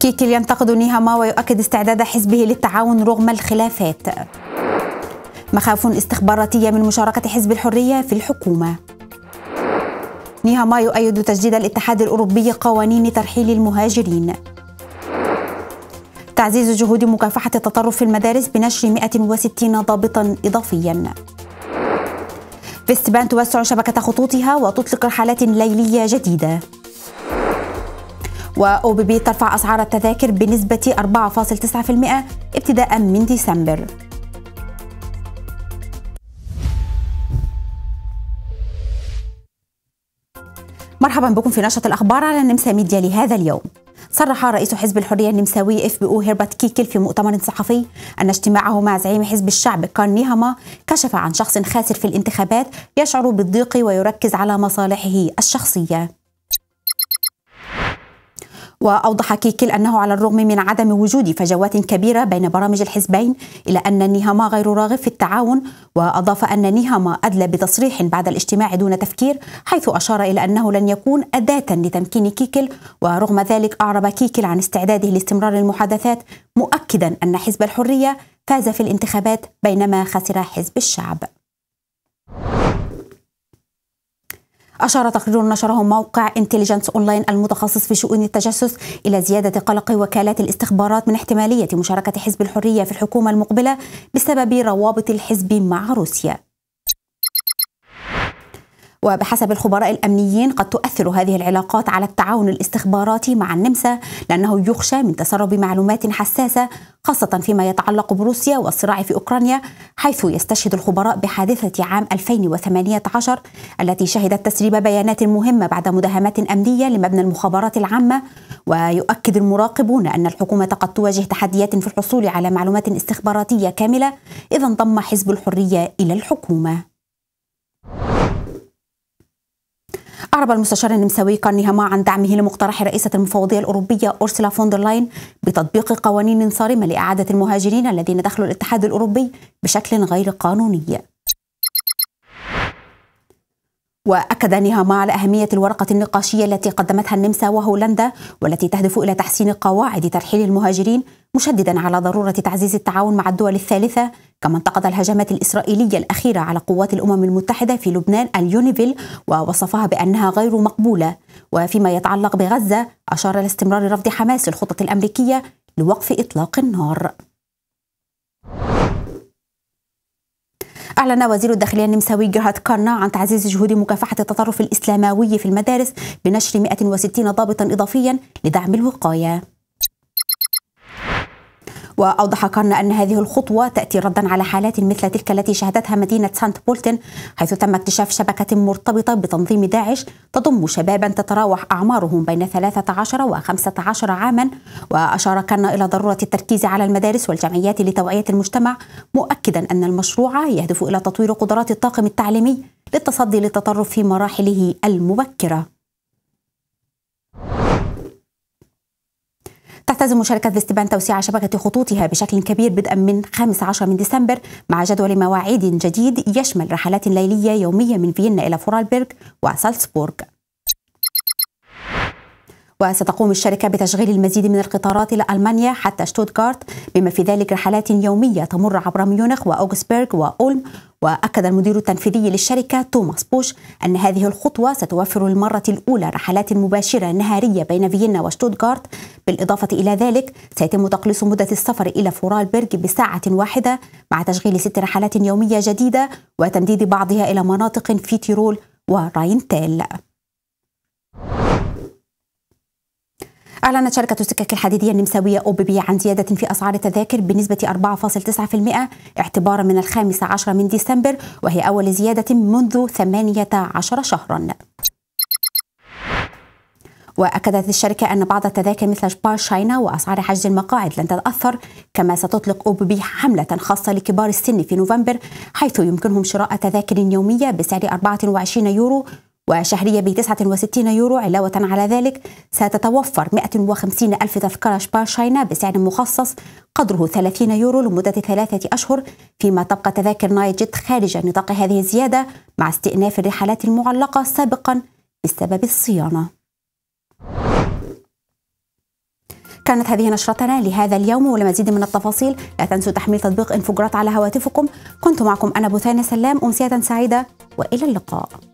كيكل ينتقد نيهاما ويؤكد استعداد حزبه للتعاون رغم الخلافات مخاوف استخباراتية من مشاركة حزب الحرية في الحكومة نيهاما يؤيد تجديد الاتحاد الأوروبي قوانين ترحيل المهاجرين تعزيز جهود مكافحة التطرف في المدارس بنشر 160 ضابطا إضافيا فيستبان توسع شبكة خطوطها وتطلق رحلات ليلية جديدة وأو بي بي ترفع أسعار التذاكر بنسبة 4.9% ابتداء من ديسمبر مرحبا بكم في نشرة الأخبار على النمسا ميديا لهذا اليوم صرح رئيس حزب الحرية النمساوي اف بي او هيربرت كيكل في مؤتمر صحفي أن اجتماعه مع زعيم حزب الشعب نيهما كشف عن شخص خاسر في الانتخابات يشعر بالضيق ويركز على مصالحه الشخصية وأوضح كيكل أنه على الرغم من عدم وجود فجوات كبيرة بين برامج الحزبين إلا أن نيهاما غير راغب في التعاون وأضاف أن نيهاما أدلى بتصريح بعد الاجتماع دون تفكير حيث أشار إلى أنه لن يكون أداة لتمكين كيكل ورغم ذلك أعرب كيكل عن استعداده لاستمرار المحادثات مؤكدا أن حزب الحرية فاز في الانتخابات بينما خسر حزب الشعب أشار تقرير نشره موقع انتليجنس أونلاين المتخصص في شؤون التجسس إلى زيادة قلق وكالات الاستخبارات من احتمالية مشاركة حزب الحرية في الحكومة المقبلة بسبب روابط الحزب مع روسيا وبحسب الخبراء الأمنيين قد تؤثر هذه العلاقات على التعاون الاستخباراتي مع النمسا لأنه يخشى من تسرب معلومات حساسة خاصة فيما يتعلق بروسيا والصراع في أوكرانيا حيث يستشهد الخبراء بحادثة عام 2018 التي شهدت تسريب بيانات مهمة بعد مداهمات أمنية لمبنى المخابرات العامة ويؤكد المراقبون أن الحكومة قد تواجه تحديات في الحصول على معلومات استخباراتية كاملة إذا انضم حزب الحرية إلى الحكومة أعرب المستشار النمساوي كارنيهاما عن دعمه لمقترح رئيسة المفوضية الأوروبية أورسلا فوندرلاين بتطبيق قوانين صارمة لإعادة المهاجرين الذين دخلوا الاتحاد الأوروبي بشكل غير قانوني وأكد نيهام على أهمية الورقة النقاشية التي قدمتها النمسا وهولندا والتي تهدف إلى تحسين قواعد ترحيل المهاجرين مشددا على ضرورة تعزيز التعاون مع الدول الثالثة كما انتقد الهجمات الإسرائيلية الأخيرة على قوات الأمم المتحدة في لبنان اليونيفيل ووصفها بأنها غير مقبولة وفيما يتعلق بغزة أشار لاستمرار رفض حماس الخطط الأمريكية لوقف إطلاق النار أعلن وزير الداخلية النمساوي جيرهارد كارنا عن تعزيز جهود مكافحة التطرف الإسلاموي في المدارس بنشر 160 ضابطا إضافيا لدعم الوقاية وأوضح كارن أن هذه الخطوة تأتي ردا على حالات مثل تلك التي شهدتها مدينة سانت بولتن حيث تم اكتشاف شبكة مرتبطة بتنظيم داعش تضم شبابا تتراوح أعمارهم بين 13 و 15 عاما وأشار كارن إلى ضرورة التركيز على المدارس والجمعيات لتوعية المجتمع مؤكدا أن المشروع يهدف إلى تطوير قدرات الطاقم التعليمي للتصدي للتطرف في مراحله المبكره تلتزم مشاركة فيستبان توسيع شبكة خطوطها بشكل كبير بدءا من 15 من ديسمبر مع جدول مواعيد جديد يشمل رحلات ليلية يومية من فيينا إلى فورالبرغ وسالتسبورغ. وستقوم الشركة بتشغيل المزيد من القطارات إلى ألمانيا حتى شتوتغارت بما في ذلك رحلات يومية تمر عبر ميونخ وأوغسبرغ وأولم وأكد المدير التنفيذي للشركة توماس بوش أن هذه الخطوة ستوفر للمرة الأولى رحلات مباشرة نهارية بين فيينا وشتوتغارت بالإضافة إلى ذلك سيتم تقليص مدة السفر إلى فورالبرغ بساعة واحدة مع تشغيل ست رحلات يومية جديدة وتمديد بعضها إلى مناطق في تيرول وراينتيل أعلنت شركة السكك الحديدية النمساوية بي عن زيادة في أسعار التذاكر بنسبة 4.9% اعتبارا من الخامس عشر من ديسمبر وهي أول زيادة منذ 18 شهرا وأكدت الشركة أن بعض التذاكر مثل سبار شاينا وأسعار حجز المقاعد لن تتأثر كما ستطلق بي حملة خاصة لكبار السن في نوفمبر حيث يمكنهم شراء تذاكر يومية بسعر 24 يورو وشهرية ب 69 يورو علاوة على ذلك ستتوفر 150 ألف تذكرة شاينا بسعر مخصص قدره 30 يورو لمدة ثلاثة أشهر فيما تبقى تذاكر نايت جيت خارج نطاق هذه الزيادة مع استئناف الرحلات المعلقة سابقا بسبب الصيانة كانت هذه نشرتنا لهذا اليوم ولمزيد من التفاصيل لا تنسوا تحميل تطبيق انفجرات على هواتفكم كنت معكم أنا بثانة سلام أمسية سعيدة وإلى اللقاء